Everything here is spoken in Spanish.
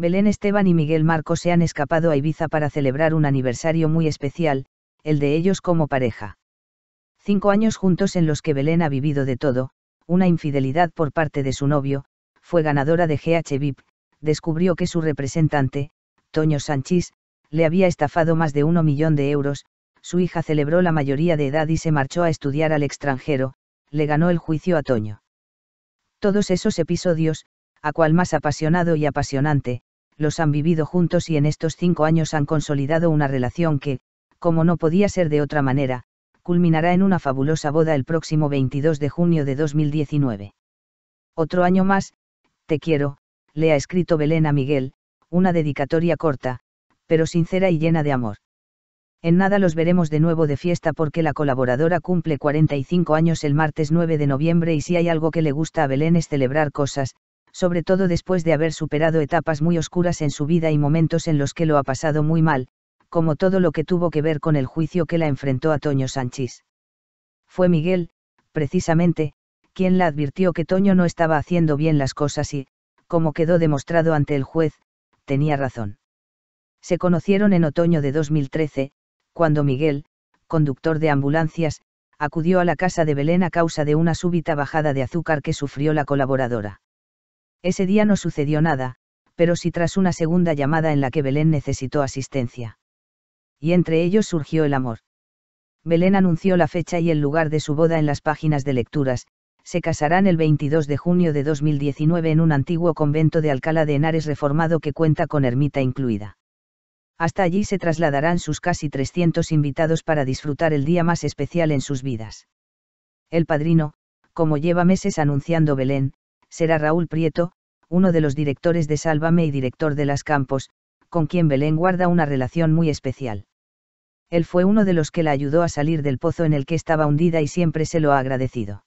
Belén Esteban y Miguel Marco se han escapado a Ibiza para celebrar un aniversario muy especial, el de ellos como pareja. Cinco años juntos en los que Belén ha vivido de todo, una infidelidad por parte de su novio, fue ganadora de GH VIP, descubrió que su representante, Toño Sánchez, le había estafado más de uno millón de euros, su hija celebró la mayoría de edad y se marchó a estudiar al extranjero, le ganó el juicio a Toño. Todos esos episodios, a cual más apasionado y apasionante, los han vivido juntos y en estos cinco años han consolidado una relación que, como no podía ser de otra manera, culminará en una fabulosa boda el próximo 22 de junio de 2019. Otro año más, te quiero, le ha escrito Belén a Miguel, una dedicatoria corta, pero sincera y llena de amor. En nada los veremos de nuevo de fiesta porque la colaboradora cumple 45 años el martes 9 de noviembre y si hay algo que le gusta a Belén es celebrar cosas, sobre todo después de haber superado etapas muy oscuras en su vida y momentos en los que lo ha pasado muy mal, como todo lo que tuvo que ver con el juicio que la enfrentó a Toño Sánchez. Fue Miguel, precisamente, quien la advirtió que Toño no estaba haciendo bien las cosas y, como quedó demostrado ante el juez, tenía razón. Se conocieron en otoño de 2013, cuando Miguel, conductor de ambulancias, acudió a la casa de Belén a causa de una súbita bajada de azúcar que sufrió la colaboradora. Ese día no sucedió nada, pero sí tras una segunda llamada en la que Belén necesitó asistencia. Y entre ellos surgió el amor. Belén anunció la fecha y el lugar de su boda en las páginas de lecturas, se casarán el 22 de junio de 2019 en un antiguo convento de Alcalá de Henares reformado que cuenta con ermita incluida. Hasta allí se trasladarán sus casi 300 invitados para disfrutar el día más especial en sus vidas. El padrino, como lleva meses anunciando Belén, será Raúl Prieto, uno de los directores de Sálvame y director de Las Campos, con quien Belén guarda una relación muy especial. Él fue uno de los que la ayudó a salir del pozo en el que estaba hundida y siempre se lo ha agradecido.